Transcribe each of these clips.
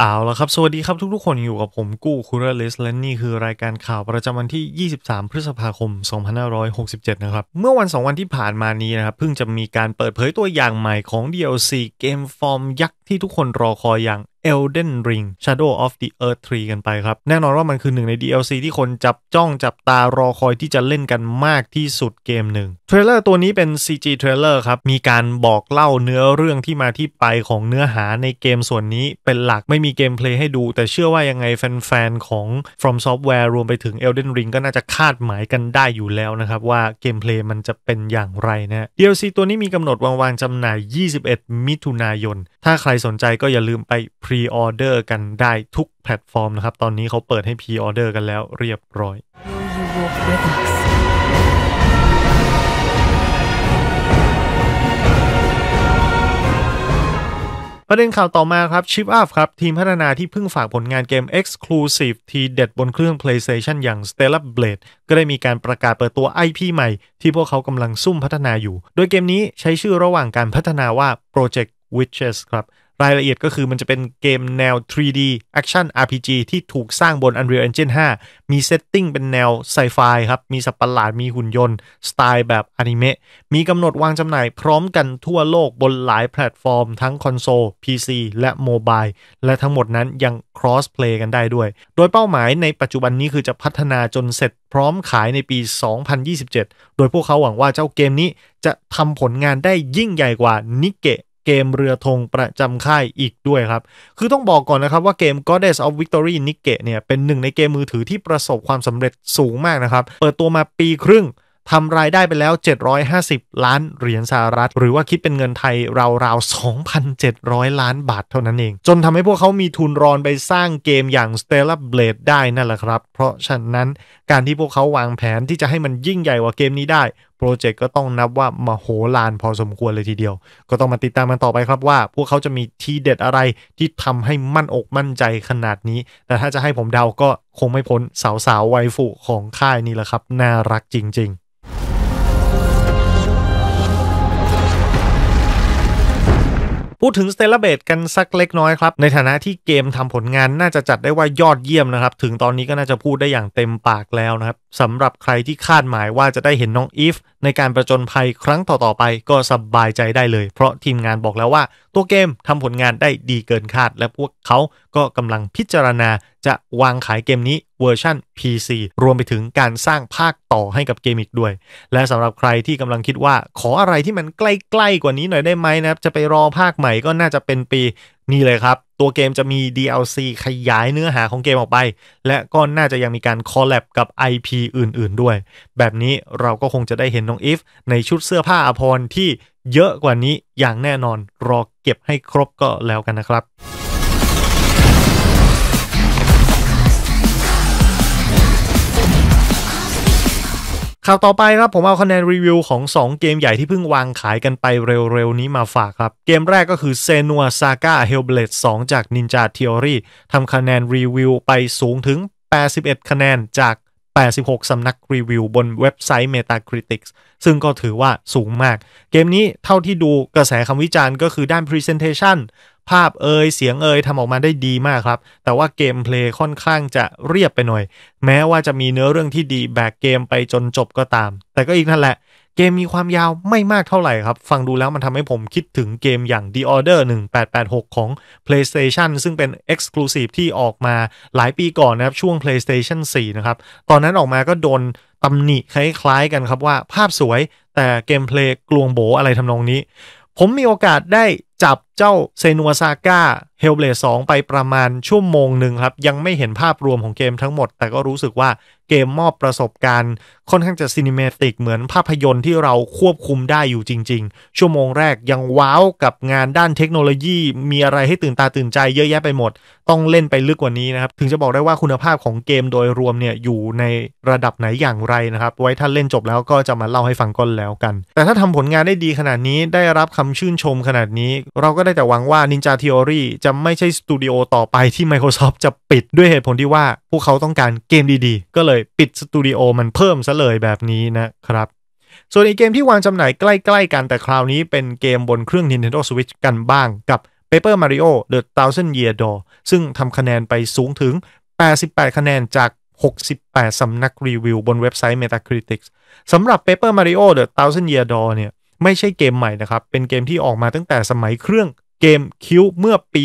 เอาละครับ สวัสดีครับทุกๆ คนอยู่กับผมกู้คุรลสและนี่คือรายการข่าวประจำวันที่ 23 พฤษภาคม 2567 นะครับ เมื่อวัน 2 วันที่ผ่านมานี้นะครับเพิ่งจะมีการเปิดเผยตัวอย่างใหม่ของ DLC เกมฟอร์มยักษ์ที่ทุกคนรอคอยอย่าง Elden Ring Shadow of the Earth 3 กันไปครับ แน่นอนว่ามันคือหนึ่งใน DLC ที่คนจับจ้องจับตารอคอยที่จะเล่นกันมากที่สุดเกมหนึ่งเทรลเลอร์ตัวนี้เป็น CG เทรลเลอร์ครับ มีการบอกเล่าเนื้อเรื่องที่มาที่ไปของเนื้อหาในเกมส่วนนี้เป็นหลัก ไม่มีเกมเพลย์ให้ดู แต่เชื่อว่ายังไงแฟน ๆ ของ From Software รวมไปถึง Elden Ring ก็น่าจะคาดหมายกันได้อยู่แล้วนะครับว่าเกมเพลย์มันจะเป็นอย่างไรนะ DLC ตัวนี้มีกำหนดวางวางจำหน่าย 21 มิถุนายน ถ้าใครสนใจก็อย่าลืมไปพรีออเดอร์กันได้ทุกแพลตฟอร์มนะครับ ตอนนี้เขาเปิดให้พรีออเดอร์กันแล้วเรียบร้อย ประเด็นข่าวต่อมาครับชิปอัพครับ ทีมพัฒนาที่เพิ่งฝากผลงานเกม Exclusive ทีเด็ดบนเครื่อง PlayStation อย่าง Stellar Blade ก็ได้มีการประกาศเปิดตัว IP ใหม่ ที่พวกเขากำลังซุ่มพัฒนาอยู่ โดยเกมนี้ใช้ชื่อระหว่างการพัฒนาว่า Project Witches ครับรายละเอียดก็คือมันจะเป็นเกมแนว 3D Action RPG ที่ถูกสร้างบน Unreal Engine 5 มีเซตติ้งเป็นแนวไซไฟครับ มีสั์ปหลาด มีหุ่นยนต์ สไตล์แบบอนิเมะ มีกำหนดวางจำหน่ายพร้อมกันทั่วโลกบนหลายแพลตฟอร์มทั้งคอนโซล PC และโมบาย และทั้งหมดนั้นยัง cross play กันได้ด้วย โดยเป้าหมายในปัจจุบันนี้คือจะพัฒนาจนเสร็จ พร้อมขายในปี 2027 โดยพวกเขาหวังว่าเจ้าเกมนี้จะทำผลงานได้ยิ่งใหญ่กว่านิเกะเกมเรือธงประจำค่ายอีกด้วยครับ คือต้องบอกก่อนนะครับว่าเกม Goddess of Victory n i k e เนี่ย เป็นหนึ่งในเกมมือถือที่ประสบความสำเร็จสูงมากนะครับ เปิดตัวมาปีครึ่ง ทำรายได้ไปแล้ว 750 ล้านเหรียญสหรัฐ หรือว่าคิดเป็นเงินไทยราวๆ 2,700 ล้านบาทเท่านั้นเอง จนทำให้พวกเขามีทุนรอนไปสร้างเกมอย่าง Stellar Blade ได้นั่นแหละครับ เพราะฉะนั้นการที่พวกเขาวางแผนที่จะให้มันยิ่งใหญ่กว่าเกมนี้ได้โปรเจกต์ก็ต้องนับว่ามาโหลานพอสมควรเลยทีเดียว ก็ต้องมาติดตามกันต่อไปครับว่า พวกเขาจะมีทีเด็ดอะไรที่ทำให้มั่นอกมั่นใจขนาดนี้ แต่ถ้าจะให้ผมเดา ก็คงไม่พ้นสาวๆไวฟุของค่ายนี่แหละครับ น่ารักจริงๆพูดถึงสเตลเบตกันสักเล็กน้อยครับ ในฐานะที่เกมทำผลงานน่าจะจัดได้ว่ายอดเยี่ยมนะครับ ถึงตอนนี้ก็น่าจะพูดได้อย่างเต็มปากแล้วนะครับ สำหรับใครที่คาดหมายว่าจะได้เห็นน้องอีฟในการประจนภัยครั้งต่อ ๆ ไปก็สบายใจได้เลย เพราะทีมงานบอกแล้วว่าตัวเกมทำผลงานได้ดีเกินคาด และพวกเขาก็กำลังพิจารณาจะวางขายเกมนี้เวอร์ชั่น PC รวมไปถึงการสร้างภาคต่อให้กับเกมอีกด้วย และสำหรับใครที่กำลังคิดว่า ขออะไรที่มันใกล้ ๆ กว่านี้หน่อยได้ไหมนะครับ จะไปรอภาคใหม่ก็น่าจะเป็นปีนี่เลยครับตัวเกมจะมี DLC ขยายเนื้อหาของเกมออกไป และก็น่าจะยังมีการคอลแลบกับ IP อื่น ๆด้วย แบบนี้เราก็คงจะได้เห็นน้องอีฟในชุดเสื้อผ้าอภรรที่เยอะกว่านี้อย่างแน่นอน รอเก็บให้ครบก็แล้วกันนะครับข่าวต่อไปครับผมเอาคะแนนรีวิวของ2 เกมใหญ่ที่เพิ่งวางขายกันไปเร็วๆนี้มาฝากครับ เกมแรกก็คือ Senua Saga Hellblade 2 จาก Ninja Theory ทำคะแนนรีวิวไปสูงถึง 81 คะแนนจาก86สำนักรีวิวบนเว็บไซต์ Metacritic ซึ่งก็ถือว่าสูงมากเกมนี้เท่าที่ดูกระแสคำวิจารณ์ก็คือด้าน Presentation ภาพเอยเสียงเอยทำออกมาได้ดีมากครับ แต่ว่าเกมเพลย์ค่อนข้างจะเรียบไปหน่อย แม้ว่าจะมีเนื้อเรื่องที่ดีแบกเกมไปจนจบก็ตาม แต่ก็อีกนั่นแหละเกมมีความยาวไม่มากเท่าไหร่ครับ ฟังดูแล้วมันทำให้ผมคิดถึงเกมอย่าง The Order 1886 ของ PlayStation ซึ่งเป็น Exclusive ที่ออกมาหลายปีก่อนนะครับ ช่วง PlayStation 4 นะครับ ตอนนั้นออกมาก็โดนตำหนิคล้าย ๆกันครับ ว่าภาพสวยแต่เกมเพลย์กลวงโบอะไรทำนองนี้ ผมมีโอกาสได้จับเจ้าเซนัวซาก้าเฮลเบลสองไปประมาณชั่วโมงหนึ่งครับยังไม่เห็นภาพรวมของเกมทั้งหมด แต่ก็รู้สึกว่าเกมมอบประสบการณ์ ค่อนข้างจะซีนิเมติกเหมือนภาพยนตร์ที่เราควบคุมได้อยู่จริงๆ ชั่วโมงแรกยังว้าวกับงานด้านเทคโนโลยีมีอะไรให้ตื่นตาตื่นใจเยอะแยะไปหมด ต้องเล่นไปลึกกว่านี้นะครับ ถึงจะบอกได้ว่าคุณภาพของเกมโดยรวมเนี่ยอยู่ในระดับไหนอย่างไรนะครับไว้ถ้าเล่นจบแล้วก็จะมาเล่าให้ฟังก่อนแล้วกัน แต่ถ้าทำผลงานได้ดีขนาดนี้ได้รับคำชื่นชมขนาดนี้เราก็ได้แต่หวังว่า Ninja Theory จะไม่ใช่สตูดิโอต่อไปที่ Microsoft จะปิดด้วยเหตุผลที่ว่าพวกเขาต้องการเกมดีๆ ก็เลยปิดสตูดิโอมันเพิ่มซะเลยแบบนี้นะครับ ส่วนอีกเกมที่วางจำหน่ายใกล้ๆกันแต่คราวนี้เป็นเกมบนเครื่อง Nintendo Switch กันบ้างกับ Paper Mario The Thousand Year Door ซึ่งทำคะแนนไปสูงถึง 88 คะแนนจาก 68 สำนักรีวิวบนเว็บไซต์ Metacritic สำหรับ Paper Mario The Thousand Year Door เนี่ยไม่ใช่เกมใหม่นะครับ เป็นเกมที่ออกมาตั้งแต่สมัยเครื่องเกมคิวเมื่อปี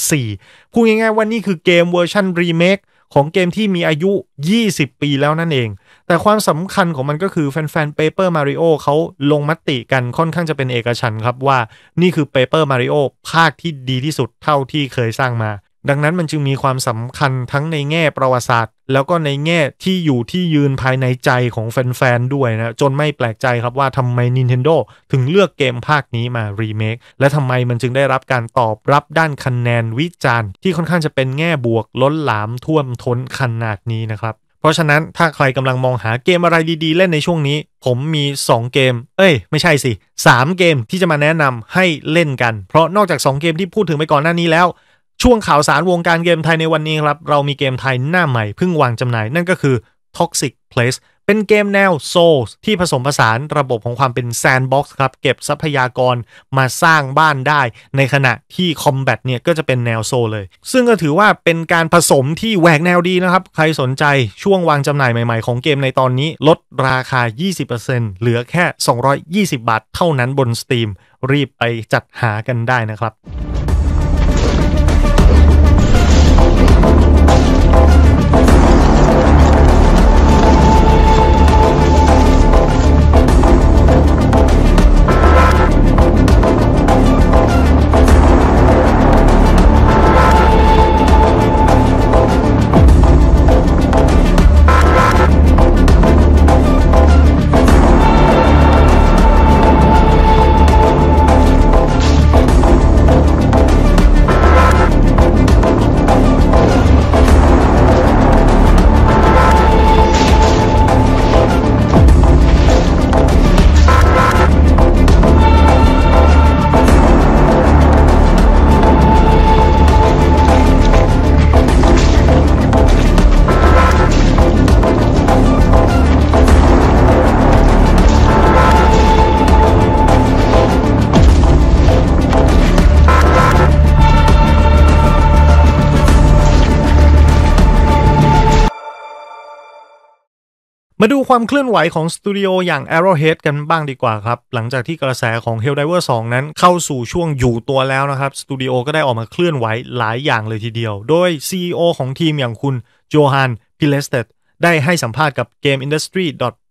2004 พูดง่ายๆว่านี่คือเกมเวอร์ชันรีเมค ของเกมที่มีอายุ 20 ปีแล้วนั่นเอง แต่ความสำคัญของมันก็คือแฟนๆ Paper Mario เขาลงมติกันค่อนข้างจะเป็นเอกฉันครับว่านี่คือ Paper Mario ภาคที่ดีที่สุดเท่าที่เคยสร้างมาดังนั้นมันจึงมีความสำคัญทั้งในแง่ประวัติศาสตร์ แล้วก็ในแง่ที่อยู่ที่ยืนภายในใจของแฟนๆด้วยนะจนไม่แปลกใจครับว่าทำไม Nintendo ถึงเลือกเกมภาคนี้มารีเมค และทำไมมันจึงได้รับการตอบรับด้านคะแนนวิจารณ์ที่ค่อนข้างจะเป็นแง่บวกล้นหลามท่วมท้นขนาดนี้นะครับ เพราะฉะนั้นถ้าใครกำลังมองหาเกมอะไรดี ๆเล่นในช่วงนี้ ผมมี2เกมเอ้ยไม่ใช่สิ3เกมที่จะมาแนะนำให้เล่นกัน เพราะนอกจาก2เกมที่พูดถึงไปก่อนหน้านี้แล้วช่วงข่าวสารวงการเกมไทยในวันนี้ครับเรามีเกมไทยหน้าใหม่เพิ่งวางจำหน่าย นั่นก็คือ Toxic Place เป็นเกมแนว Souls ที่ผสมผสานระบบของความเป็น Sandbox ครับเก็บทรัพยากรมาสร้างบ้านได้ในขณะที่คอมแบทเนี่ยก็จะเป็นแนวโซเลย ซึ่งก็ถือว่าเป็นการผสมที่แหวกแนวดีนะครับ ใครสนใจช่วงวางจำหน่ายใหม่ๆของเกมในตอนนี้ลดราคา 20%เหลือแค่ 220 บาทเท่านั้นบน Steam รีบไปจัดหากันได้นะครับมาดูความเคลื่อนไหวของสตูดิโออย่าง Arrowhead กันบ้างดีกว่าครับ หลังจากที่กระแสของ Helldiver 2นั้นเข้าสู่ช่วงอยู่ตัวแล้วนะครับ สตูดิโอก็ได้ออกมาเคลื่อนไหวหลายอย่างเลยทีเดียว โดย CEO ของทีมอย่างคุณโจฮันพิเลสเตดได้ให้สัมภาษณ์กับ GameIndustry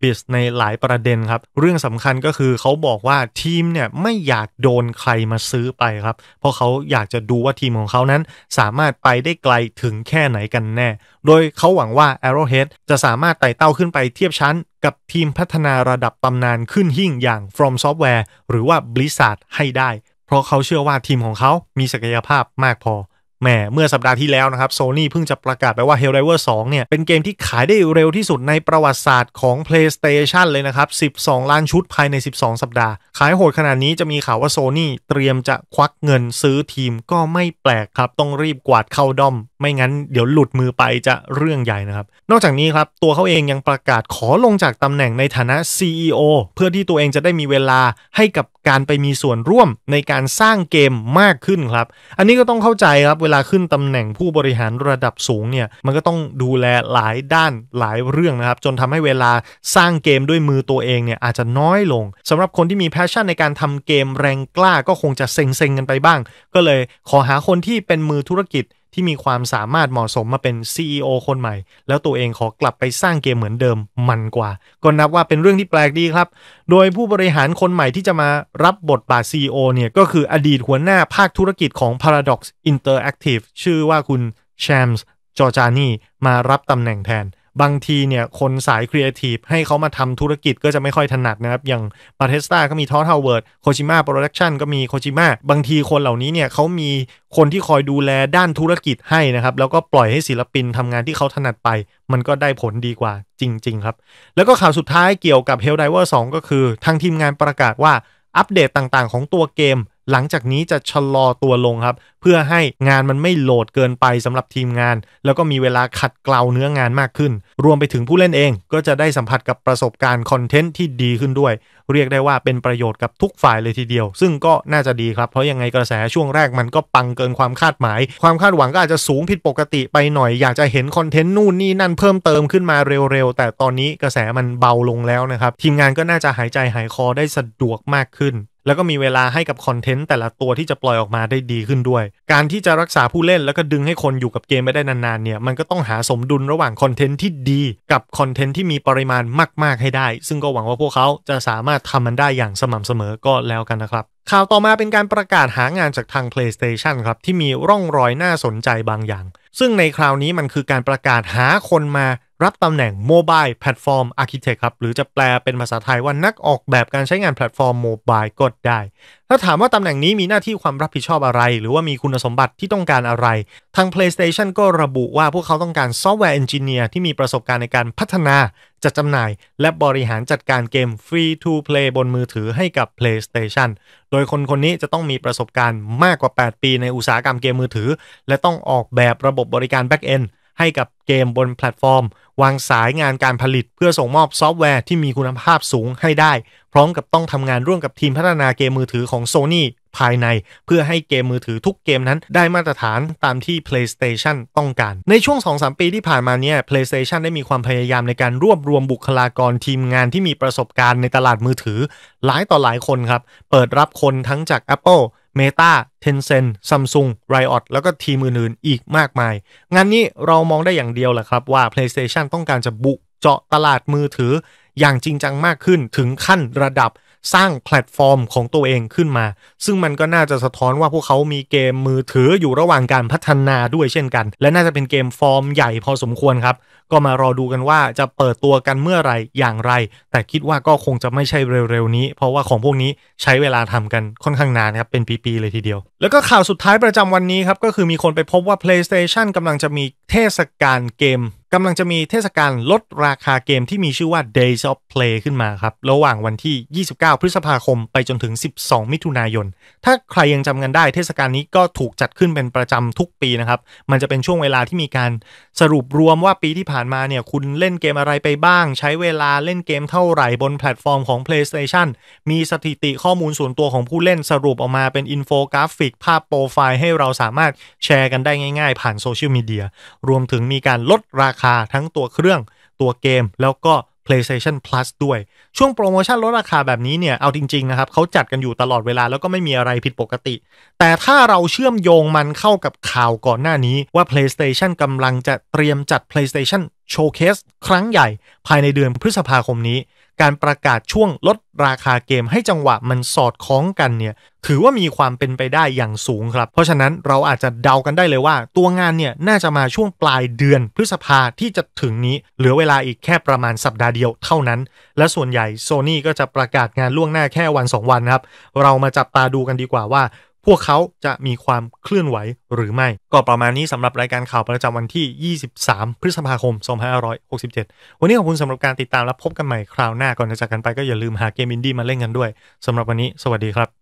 บิสในหลายประเด็นครับ เรื่องสำคัญก็คือเขาบอกว่าทีมเนี่ยไม่อยากโดนใครมาซื้อไปครับ เพราะเขาอยากจะดูว่าทีมของเขานั้นสามารถไปได้ไกลถึงแค่ไหนกันแน่ โดยเขาหวังว่า Arrowhead จะสามารถไต่เต้าขึ้นไปเทียบชั้น กับทีมพัฒนาระดับตำนานขึ้นหิ่งอย่าง From Software หรือว่า Blizzard ให้ได้ เพราะเขาเชื่อว่าทีมของเขามีศักยภาพมากพอแม่เมื่อสัปดาห์ที่แล้วนะครับโซนี่เพิ่งจะประกาศไปว่า Helldiver 2เนี่ยเป็นเกมที่ขายได้เร็วที่สุดในประวัติศาสตร์ของ PlayStation เลยนะครับ 12 ล้านชุดภายใน 12 สัปดาห์ ขายโหดขนาดนี้จะมีข่าวว่าโซนี่เตรียมจะควักเงินซื้อทีมก็ไม่แปลกครับต้องรีบกวาดเข้าดอม ไม่งั้นเดี๋ยวหลุดมือไปจะเรื่องใหญ่นะครับ นอกจากนี้ครับตัวเขาเองยังประกาศขอลงจากตำแหน่งในฐานะ CEO เพื่อที่ตัวเองจะได้มีเวลาให้กับการไปมีส่วนร่วมในการสร้างเกมมากขึ้นครับอันนี้ก็ต้องเข้าใจครับลาขึ้นตำแหน่งผู้บริหารระดับสูงเนี่ย มันก็ต้องดูแลหลายด้านหลายเรื่องนะครับ จนทำให้เวลาสร้างเกมด้วยมือตัวเองเนี่ยอาจจะน้อยลง สำหรับคนที่มีแพชชั่นในการทำเกมแรงกล้าก็คงจะเซ็งๆกันไปบ้าง ก็เลยขอหาคนที่เป็นมือธุรกิจที่มีความสามารถเหมาะสมมาเป็น CEO คนใหม่ แล้วตัวเองขอกลับไปสร้างเกมเหมือนเดิมมันกว่าก็นับว่าเป็นเรื่องที่แปลกดีครับ โดยผู้บริหารคนใหม่ที่จะมารับบทบาท CEO เนี่ยก็คืออดีตหัวหน้าภาคธุรกิจของ Paradox Interactive ชื่อว่าคุณแชมส์จอจานีมารับตำแหน่งแทนบางทีเนี่ยคนสายครีเอทีฟให้เขามาทำธุรกิจก็จะไม่ค่อยถนัดนะครับอย่างบาเทสตาก็มีทอสเฮาเวิร์ดโคชิมาโปรดักชันก็มีโคชิมาบางทีคนเหล่านี้เนี่ยเขามีคนที่คอยดูแลด้านธุรกิจให้นะครับแล้วก็ปล่อยให้ศิลปินทำงานที่เขาถนัดไป มันก็ได้ผลดีกว่าจริง ๆ ครับ แล้วก็ข่าวสุดท้ายเกี่ยวกับ Helldiver 2 ก็คือ ทางทีมงานประกาศว่าอัปเดตต่างๆ ของตัวเกมหลังจากนี้จะชะลอตัวลงครับ เพื่อให้งานมันไม่โหลดเกินไปสำหรับทีมงาน แล้วก็มีเวลาขัดเกลาเนื้องานมากขึ้น รวมไปถึงผู้เล่นเองก็จะได้สัมผัสกับประสบการณ์คอนเทนต์ที่ดีขึ้นด้วย เรียกได้ว่าเป็นประโยชน์กับทุกฝ่ายเลยทีเดียว ซึ่งก็น่าจะดีครับเพราะยังไงกระแสช่วงแรกมันก็ปังเกินความคาดหมาย ความคาดหวังก็อาจจะสูงผิดปกติ ไปหน่อยอยากจะเห็นคอนเทนต์นู่นนี่นั่นเพิ่มเติมขึ้นมาเร็วๆแต่ตอนนี้กระแสมันเบาลงแล้วนะครับทีมงานก็น่าจะหายใจหายคอได้สะดวกมากขึ้นแล้วก็มีเวลาให้กับคอนเทนต์แต่ละตัวที่จะปล่อยออกมาได้ดีขึ้นด้วย การที่จะรักษาผู้เล่น แล้วก็ดึงให้คนอยู่กับเกมไม่ได้นานๆเนี่ยมันก็ต้องหาสมดุลระหว่างคอนเทนต์ที่ดี กับคอนเทนต์ที่มีปริมาณมากๆให้ได้ ซึ่งก็หวังว่าพวกเขาจะสามารถทำมันได้อย่างสม่ำเสมอก็แล้วกันนะครับข่าวต่อมาเป็นการประกาศหางานจากทาง PlayStation ครับที่มีร่องรอยน่าสนใจบางอย่างซึ่งในคราวนี้มันคือการประกาศหาคนมารับตำแหน่ง Mobile Platform Architect ครับ หรือจะแปลเป็นภาษาไทยว่านักออกแบบการใช้งานแพลตฟอร์มโมบายก็ได้ ถ้าถามว่าตำแหน่งนี้มีหน้าที่ความรับผิดชอบอะไร หรือว่ามีคุณสมบัติที่ต้องการอะไร ทาง PlayStation ก็ระบุว่าพวกเขาต้องการซอฟต์แวร์เอนจิเนียร์ที่มีประสบการณ์ในการพัฒนาจัดจำหน่าย และบริหารจัดการเกม Free to Play บนมือถือให้กับ PlayStation โดยคนคนนี้จะต้องมีประสบการณ์มากกว่า 8 ปี ในอุตสาหกรรมเกมมือถือ และต้องออกแบบระบบบริการ Back-end ให้กับเกมบนแพลตฟอร์ม วางสายงานการผลิต เพื่อส่งมอบซอฟต์แวร์ที่มีคุณภาพสูงให้ได้ พร้อมกับต้องทำงานร่วมกับทีมพัฒนาเกมมือถือของ Sony ภายในเพื่อให้เกมมือถือทุกเกมนั้นได้มาตรฐานตามที่ PlayStation ต้องการในช่วง 2-3 ปีที่ผ่านมาเนี่ย PlayStation ได้มีความพยายามในการรวบรวมบุคลากรทีมงานที่มีประสบการณ์ในตลาดมือถือ หลายต่อหลายคนครับเปิดรับคนทั้งจาก Apple Meta Tencent Samsung Riot แล้วก็ทีมอื่นๆอีกมากมาย งานนี้เรามองได้อย่างเดียวแหละครับว่า PlayStation ต้องการจะบุกเจาะตลาดมือถือ อย่างจริงจังมากขึ้นถึงขั้นระดับสร้างแพลตฟอร์มของตัวเองขึ้นมา ซึ่งมันก็น่าจะสะท้อนว่าพวกเขามีเกมมือถืออยู่ระหว่างการพัฒนาด้วยเช่นกัน และน่าจะเป็นเกมฟอร์มใหญ่พอสมควรครับ ก็มารอดูกันว่าจะเปิดตัวกันเมื่อไรอย่างไร แต่คิดว่าก็คงจะไม่ใช่เร็วๆนี้ เพราะว่าของพวกนี้ใช้เวลาทำกันค่อนข้างนานครับเป็นปีๆเลยทีเดียว แล้วก็ข่าวสุดท้ายประจำวันนี้ครับก็คือมีคนไปพบว่า PlayStation กำลังจะมีเทศกาลเกมกำลังจะมีเทศกาลลดราคาเกมที่มีชื่อว่า Days of Play ขึ้นมาครับระหว่างวันที่ 29 พฤษภาคมไปจนถึง 12 มิถุนายน ถ้าใครยังจำกันได้เทศกาลนี้ก็ถูกจัดขึ้นเป็นประจำทุกปีนะครับ มันจะเป็นช่วงเวลาที่มีการสรุปรวมว่าปีที่ผ่านมาเนี่ยคุณเล่นเกมอะไรไปบ้าง ใช้เวลาเล่นเกมเท่าไหร่บนแพลตฟอร์มของ PlayStation มีสถิติข้อมูลส่วนตัวของผู้เล่นสรุปออกมาเป็นอินโฟกราฟิก ภาพโปรไฟล์ ให้เราสามารถแชร์กันได้ง่าย ๆ ผ่านโซเชียลมีเดียรวมถึงมีการลดราคาคาทั้งตัวเครื่องตัวเกมแล้วก็ PlayStation Plus ด้วย ช่วงโปรโมชั่นลดราคาแบบนี้เนี่ย เอาจริง ๆ นะครับเขาจัดกันอยู่ตลอดเวลาแล้วก็ไม่มีอะไรผิดปกติ แต่ถ้าเราเชื่อมโยงมันเข้ากับข่าวก่อนหน้านี้ว่า PlayStation กำลังจะเตรียมจัด PlayStation โชว์เคสครั้งใหญ่ภายในเดือนพฤษภาคมนี้ การประกาศช่วงลดราคาเกมให้จังหวะมันสอดคล้องกันเนี่ยถือว่ามีความเป็นไปได้อย่างสูงครับ เพราะฉะนั้นเราอาจจะเดากันได้เลยว่า ตัวงานเนี่ยน่าจะมาช่วงปลายเดือนพฤษภาที่จะถึงนี้ เหลือเวลาอีกแค่ประมาณสัปดาห์เดียวเท่านั้น และส่วนใหญ่โซนี่ก็จะประกาศงานล่วงหน้าแค่วัน2 วันครับเรามาจับตาดูกันดีกว่าว่าพวกเขาจะมีความเคลื่อนไหวหรือไม่ ก็ประมาณนี้สำหรับรายการข่าวประจำวันที่ 23 พฤษภาคม 2567 วันนี้ขอบคุณสำหรับการติดตามและพบกันใหม่คราวหน้าก่อนจะจากกันไป ก็อย่าลืมหาเกมอินดี้มาเล่นกันด้วยสำหรับวันนี้สวัสดีครับ